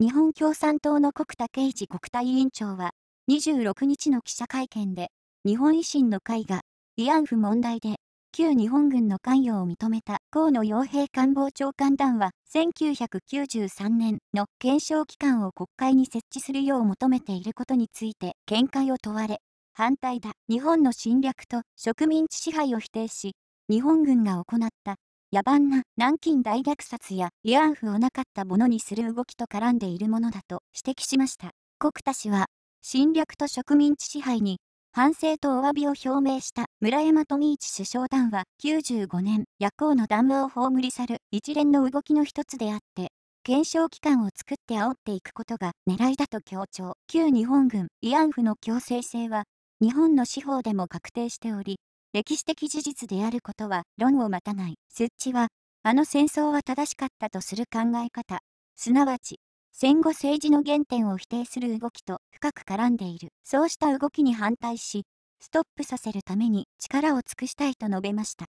日本共産党の国田圭一国対委員長は、26日の記者会見で、日本維新の会が、慰安婦問題で、旧日本軍の関与を認めた河野洋平官房長官団は1993年の検証機関を国会に設置するよう求めていることについて見解を問われ、反対だ、日本の侵略と植民地支配を否定し、日本軍が行った野蛮な南京大虐殺や慰安婦をなかったものにする動きと絡んでいるものだと指摘しました。国田氏は、侵略と植民地支配に反省とお詫びを表明した村山富一首相談は95年夜行の談話を葬り去る一連の動きの一つであって、検証機関を作って煽っていくことが狙いだと強調。旧日本軍慰安婦の強制性は日本の司法でも確定しており、歴史的事実であることは論を待たない。スッチは、あの戦争は正しかったとする考え方、すなわち、戦後政治の原点を否定する動きと深く絡んでいる。そうした動きに反対し、ストップさせるために力を尽くしたいと述べました。